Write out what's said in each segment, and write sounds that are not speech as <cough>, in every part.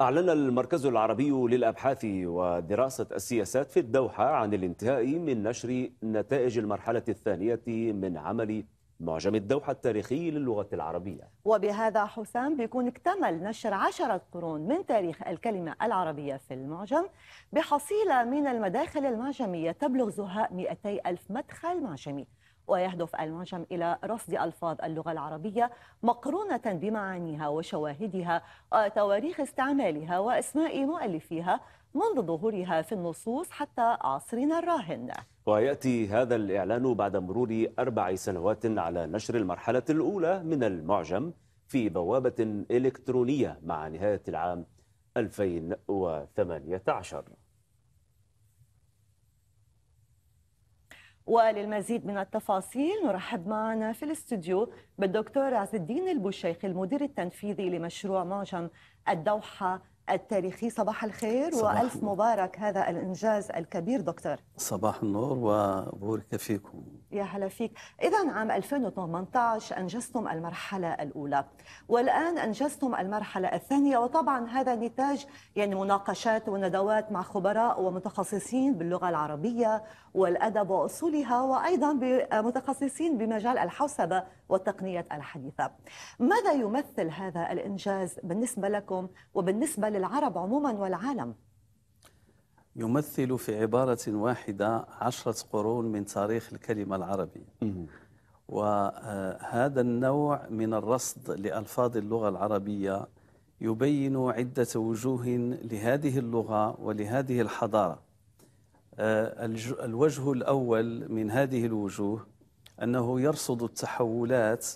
أعلن المركز العربي للأبحاث ودراسة السياسات في الدوحة عن الانتهاء من نشر نتائج المرحلة الثانية من عمل معجم الدوحة التاريخي للغة العربية وبهذا حسام بيكون اكتمل نشر عشرة قرون من تاريخ الكلمة العربية في المعجم بحصيلة من المداخل المعجمية تبلغ زهاء 200 ألف مدخل معجمي ويهدف المعجم إلى رصد ألفاظ اللغة العربية مقرونة بمعانيها وشواهدها وتواريخ استعمالها وأسماء مؤلفيها منذ ظهورها في النصوص حتى عصرنا الراهن ويأتي هذا الإعلان بعد مرور أربع سنوات على نشر المرحلة الأولى من المعجم في بوابة إلكترونية مع نهاية العام 2018 وللمزيد من التفاصيل نرحب معنا في الاستوديو بالدكتور عز الدين البوشيخ المدير التنفيذي لمشروع معجم الدوحة التاريخي صباح الخير صباح وألف النور. مبارك هذا الإنجاز الكبير دكتور صباح النور وبورك فيكم يا هلا فيك إذا عام 2018 أنجزتم المرحلة الأولى والآن أنجزتم المرحلة الثانية وطبعا هذا نتاج يعني مناقشات وندوات مع خبراء ومتخصصين باللغة العربية والأدب وأصولها وأيضا متخصصين بمجال الحوسبة والتقنية الحديثة ماذا يمثل هذا الإنجاز بالنسبة لكم وبالنسبة العرب عموما والعالم يمثل في عبارة واحدة عشرة قرون من تاريخ الكلمة العربية وهذا النوع من الرصد لألفاظ اللغة العربية يبين عدة وجوه لهذه اللغة ولهذه الحضارة آه، الوجه الأول من هذه الوجوه أنه يرصد التحولات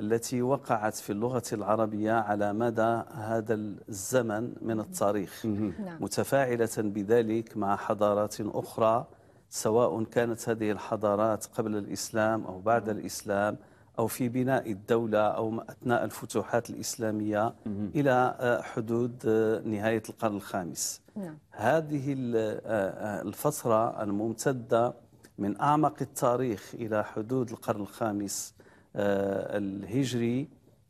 التي وقعت في اللغة العربية على مدى هذا الزمن من التاريخ نعم. متفاعلة بذلك مع حضارات أخرى سواء كانت هذه الحضارات قبل الإسلام أو بعد الإسلام أو في بناء الدولة أو أثناء الفتوحات الإسلامية إلى آه، حدود آه، نهاية القرن الخامس نعم. هذه آه، الفترة الممتدة من أعمق التاريخ إلى حدود القرن الخامس آه، الهجري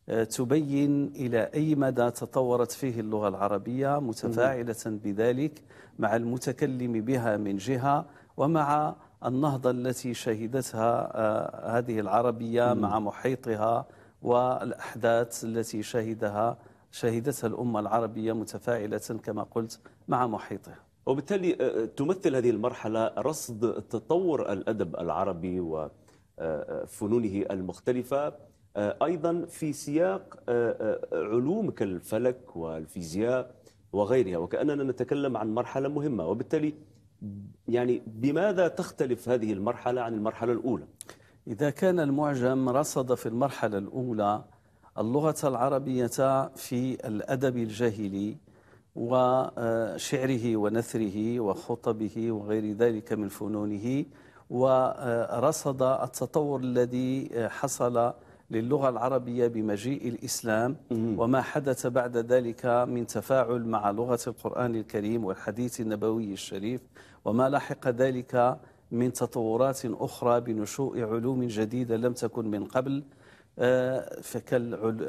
آه، تبين إلى أي مدى تطورت فيه اللغة العربية متفاعلة بذلك مع المتكلم بها من جهة ومع النهضة التي شهدتها آه، هذه العربية مع محيطها والأحداث التي شهدها شهدتها الأمة العربية متفاعلة كما قلت مع محيطها وبالتالي تمثل هذه المرحلة رصد تطور الأدب العربي و فنونه المختلفة آه، أيضا في سياق آه، آه، علوم كالفلك والفيزياء وغيرها وكأننا نتكلم عن مرحلة مهمة وبالتالي يعني بماذا تختلف هذه المرحلة عن المرحلة الأولى؟ إذا كان المعجم رصد في المرحلة الأولى اللغة العربية في الأدب الجاهلي وشعره ونثره وخطبه وغير ذلك من فنونه ورصد التطور الذي حصل للغة العربية بمجيء الإسلام وما حدث بعد ذلك من تفاعل مع لغة القرآن الكريم والحديث النبوي الشريف وما لحق ذلك من تطورات أخرى بنشوء علوم جديدة لم تكن من قبل آه،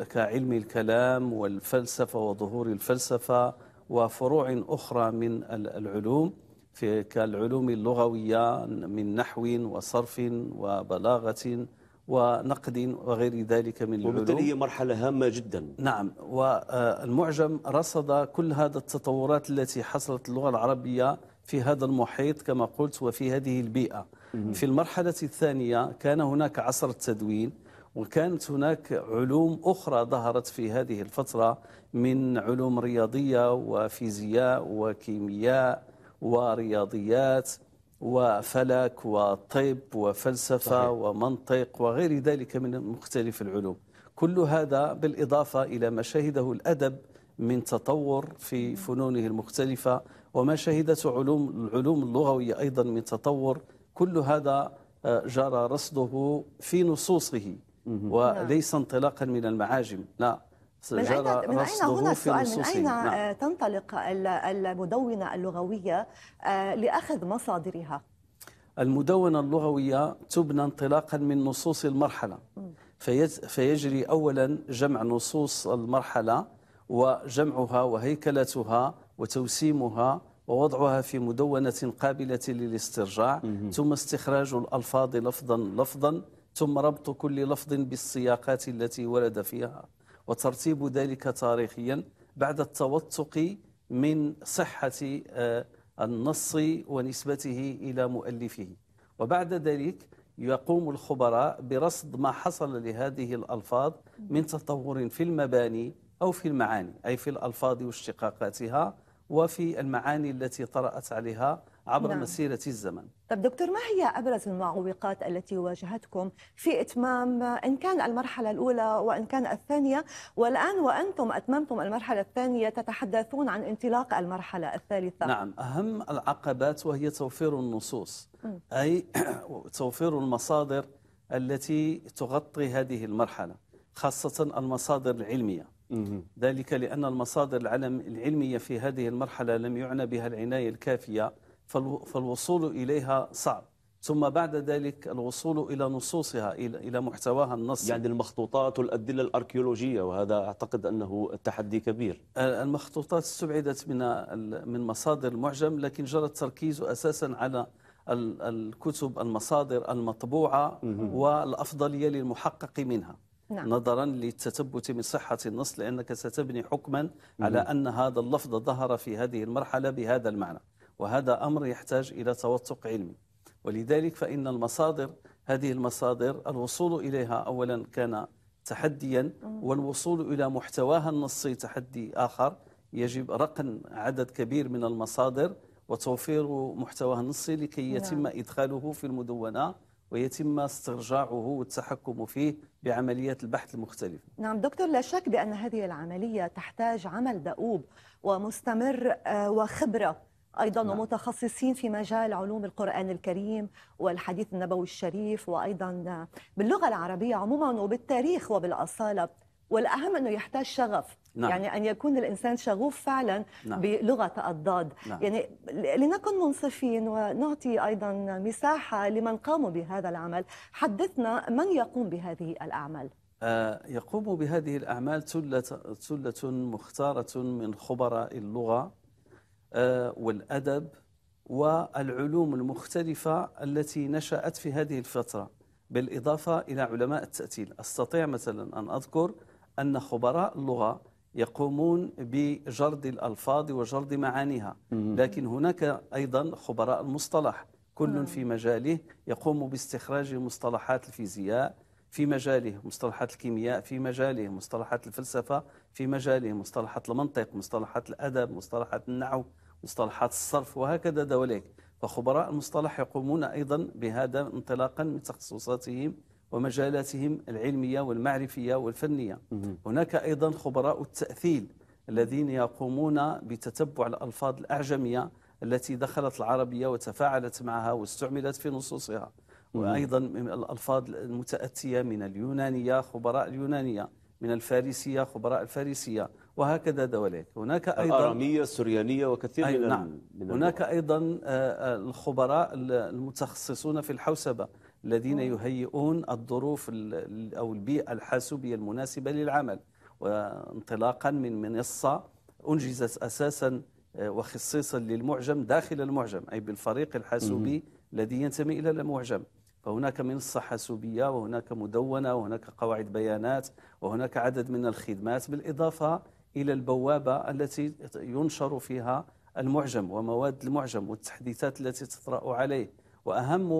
كعلم الكلام والفلسفة وظهور الفلسفة وفروع أخرى من العلوم في كالعلوم اللغوية من نحو وصرف وبلاغة ونقد وغير ذلك من العلوم وبالتالي هي مرحلة هامة جدا نعم والمعجم رصد كل هذا التطورات التي حصلت اللغة العربية في هذا المحيط كما قلت وفي هذه البيئة في المرحلة الثانية كان هناك عصر التدوين وكانت هناك علوم أخرى ظهرت في هذه الفترة من علوم رياضية وفيزياء وكيمياء ورياضيات وفلك وطب وفلسفة صحيح. ومنطق وغير ذلك من مختلف العلوم كل هذا بالإضافة إلى ما شهده الأدب من تطور في فنونه المختلفة وما شهدته علوم العلوم اللغوية أيضا من تطور كل هذا آه، جرى رصده في نصوصه وليس نعم. انطلاقا من المعاجم لا من أين, من أين هنا السؤال من أين نعم. تنطلق المدونة اللغوية آه، لأخذ مصادرها؟ المدونة اللغوية تبنى انطلاقا من نصوص المرحلة فيجري أولا جمع نصوص المرحلة وجمعها وهيكلتها وتوسيمها ووضعها في مدونة قابلة للاسترجاع ثم استخراج الألفاظ لفظا لفظا ثم ربط كل لفظ بالسياقات التي ورد فيها وترتيب ذلك تاريخيا بعد التوثق من صحة آه، النص ونسبته إلى مؤلفه وبعد ذلك يقوم الخبراء برصد ما حصل لهذه الألفاظ من تطور في المباني أو في المعاني أي في الألفاظ واشتقاقاتها وفي المعاني التي طرأت عليها عبر نعم. مسيرة الزمن طب دكتور ما هي أبرز المعوقات التي واجهتكم في إتمام إن كان المرحلة الأولى وإن كان الثانية والآن وأنتم أتممتم المرحلة الثانية تتحدثون عن انطلاق المرحلة الثالثة نعم أهم العقبات وهي توفير النصوص م. أي <clears throat> توفير المصادر التي تغطي هذه المرحلة خاصة المصادر العلمية ذلك لأن المصادر العلمية في هذه المرحلة لم يعنى بها العناية الكافية فالوصول إليها صعب ثم بعد ذلك الوصول إلى نصوصها إلى محتواها النص يعني المخطوطات والأدلة الأركيولوجية وهذا أعتقد أنه تحدي كبير المخطوطات استبعدت من من مصادر المعجم لكن جرى التركيز أساسا على الكتب المصادر المطبوعة والأفضلية للمحقق منها نعم. نظرا للتثبت من صحة النص لأنك ستبني حكما على أن هذا اللفظ ظهر في هذه المرحلة بهذا المعنى وهذا أمر يحتاج إلى توثق علمي ولذلك فإن المصادر هذه المصادر الوصول إليها أولا كان تحديا والوصول إلى محتواها النصي تحدي آخر يجب رقن عدد كبير من المصادر وتوفير محتواها النصي لكي نعم. يتم إدخاله في المدونة ويتم استرجاعه والتحكم فيه بعمليات البحث المختلفة نعم دكتور لا شك بأن هذه العملية تحتاج عمل دؤوب ومستمر آه، وخبرة ايضا نعم. ومتخصصين في مجال علوم القران الكريم والحديث النبوي الشريف وايضا باللغه العربيه عموما وبالتاريخ وبالاصاله والاهم انه يحتاج شغف نعم. يعني ان يكون الانسان شغوف فعلا نعم. بلغه الضاد نعم. يعني لنكن منصفين ونعطي ايضا مساحه لمن قاموا بهذا العمل حدثنا من يقوم بهذه الاعمال آه، يقوم بهذه الاعمال ثله ثله مختاره من خبراء اللغه آه، والأدب والعلوم المختلفة التي نشأت في هذه الفترة بالإضافة إلى علماء التأتيل أستطيع مثلا أن أذكر أن خبراء اللغة يقومون بجرد الألفاظ وجرد معانيها لكن هناك أيضا خبراء المصطلح كل نعم. في مجاله يقوم باستخراج مصطلحات الفيزياء في مجاله مصطلحات الكيمياء في مجاله مصطلحات الفلسفة في مجاله مصطلحات المنطق مصطلحات الأدب مصطلحات النحو مصطلحات الصرف وهكذا دواليك فخبراء المصطلح يقومون أيضا بهذا انطلاقا من تخصصاتهم ومجالاتهم العلمية والمعرفية والفنية هناك أيضا خبراء التأثيل الذين يقومون بتتبع الألفاظ الأعجمية التي دخلت العربية وتفاعلت معها واستعملت في نصوصها وأيضا الألفاظ المتأتية من اليونانية خبراء اليونانية من الفارسية خبراء الفارسية وهكذا دولات هناك أيضا الأرامية السريانية وكثير أي من نعم من هناك أيضا آه، آه، الخبراء المتخصصون في الحوسبة الذين آه. يهيئون الظروف أو البيئة الحاسوبية المناسبة للعمل وانطلاقا من منصة أنجزت أساسا وخصيصا للمعجم داخل المعجم أي بالفريق الحاسوبي الذي ينتمي إلى المعجم فهناك منصة حاسوبية وهناك مدونة وهناك قواعد بيانات وهناك عدد من الخدمات بالإضافة إلى البوابة التي ينشر فيها المعجم ومواد المعجم والتحديثات التي تطرأ عليه وأهم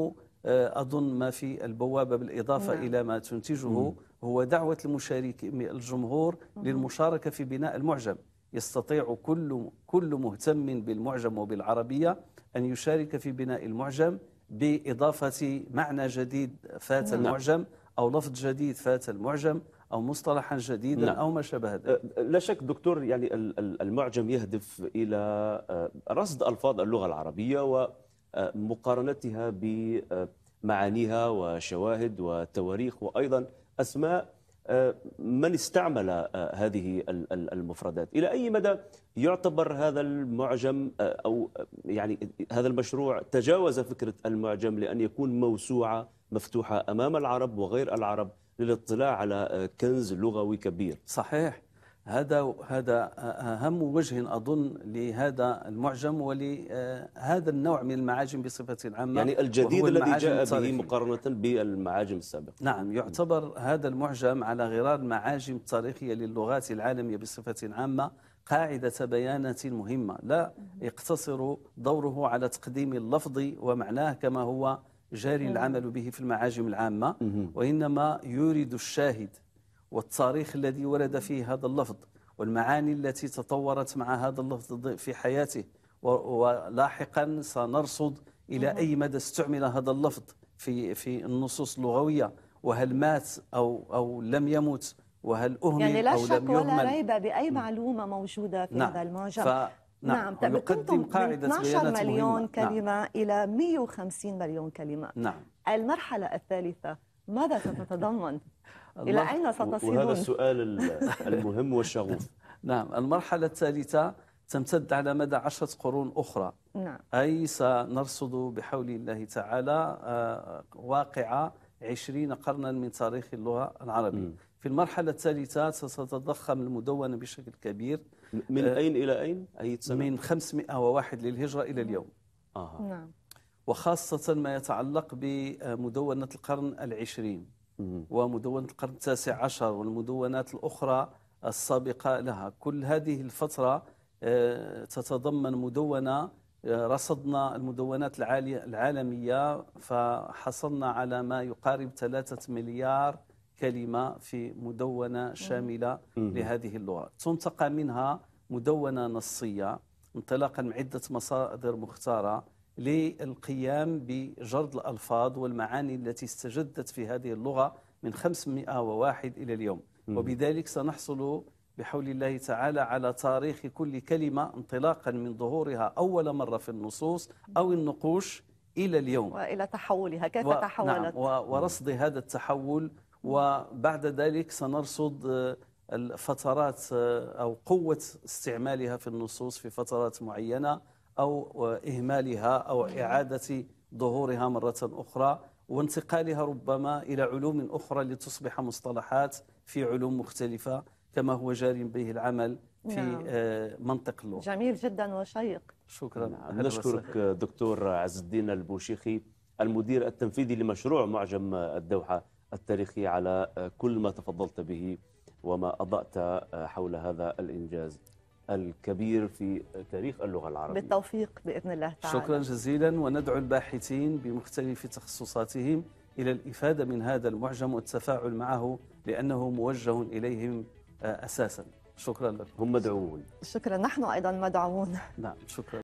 آه، أظن ما في البوابة بالإضافة نعم. إلى ما تنتجه هو دعوة المشارك الجمهور للمشاركة في بناء المعجم يستطيع كل كل مهتم بالمعجم وبالعربية أن يشارك في بناء المعجم بإضافة معنى جديد فات نعم. المعجم أو لفظ جديد فات المعجم أو مصطلحا جديدا نعم. أو ما شابه ذلك أه، لا شك دكتور يعني المعجم يهدف إلى أه، رصد ألفاظ اللغة العربية ومقارنتها أه، بمعانيها وشواهد وتواريخ وأيضا أسماء من استعمل هذه المفردات إلى أي مدى يعتبر هذا المعجم أو يعني هذا المشروع تجاوز فكرة المعجم لأن يكون موسوعة مفتوحة أمام العرب وغير العرب للاطلاع على آه، كنز لغوي كبير صحيح هذا هذا آه، آه، اهم وجه اظن لهذا المعجم ولهذا النوع من المعاجم بصفه عامه يعني الجديد الذي جاء به مقارنه بالمعاجم السابقه نعم يعتبر هذا المعجم على غرار المعاجم التاريخيه للغات العالميه بصفه عامه قاعده بيانات مهمه لا يقتصر دوره على تقديم اللفظ ومعناه كما هو جاري العمل به في المعاجم العامة وإنما يورد الشاهد والتاريخ الذي ورد فيه هذا اللفظ والمعاني التي تطورت مع هذا اللفظ في حياته ولاحقا سنرصد إلى أي مدى استعمل هذا اللفظ في في النصوص اللغوية وهل مات أو أو لم يمت وهل أهمل يعني لا شك ولا ريب بأي معلومة موجودة في نعم. هذا المعجم ف... نعم, نعم. طيب، يقدم قاعدة من 12 مليون مهمة. نعم. كلمة نعم. إلى 150 مليون كلمة نعم. المرحلة الثالثة ماذا ستتضمن؟ <laughs> إلى أين ستصلون؟ وهذا السؤال <laughs> المهم والشغوف نعم المرحلة الثالثة تمتد على مدى عشرة قرون أخرى نعم. أي سنرصد بحول الله تعالى آه، واقعة عشرين قرنا من تاريخ اللغة العربية في المرحلة الثالثة ستتضخم المدونة بشكل كبير من آه، أين إلى أين؟ أي سنة؟ من 501 للهجرة إلى اليوم آه. نعم وخاصة ما يتعلق بمدونة القرن العشرين ومدونة القرن التاسع عشر والمدونات الأخرى السابقة لها كل هذه الفترة آه، تتضمن مدونة آه، رصدنا المدونات العالية العالمية فحصلنا على ما يقارب 3 مليار كلمة في مدونة شاملة لهذه اللغة تنتقى منها مدونة نصية انطلاقا من عدة مصادر مختارة للقيام بجرد الألفاظ والمعاني التي استجدت في هذه اللغة من 501 إلى اليوم وبذلك سنحصل بحول الله تعالى على تاريخ كل كلمة انطلاقا من ظهورها أول مرة في النصوص أو النقوش إلى اليوم وإلى تحولها كيف و... نعم، تحولت نعم ورصد هذا التحول وبعد ذلك سنرصد آه، الفترات آه، أو قوة استعمالها في النصوص في فترات معينة أو آه، إهمالها أو إعادة ظهورها مرة أخرى وانتقالها ربما إلى علوم أخرى لتصبح مصطلحات في علوم مختلفة كما هو جار به العمل في نعم. منطق اللغة جميل جدا وشيق شكرا نعم. نشكرك دكتور عز الدين البوشيخي المدير التنفيذي لمشروع معجم الدوحة التاريخي على آه، كل ما تفضلت به وما أضأت آه، حول هذا الإنجاز الكبير في تاريخ اللغة العربية بالتوفيق بإذن الله تعالى شكرا جزيلا وندعو الباحثين بمختلف تخصصاتهم إلى الإفادة من هذا المعجم والتفاعل معه لأنه موجه إليهم آه، أساسا شكرا لكم هم مدعوون شكرا نحن أيضا مدعوون نعم شكرا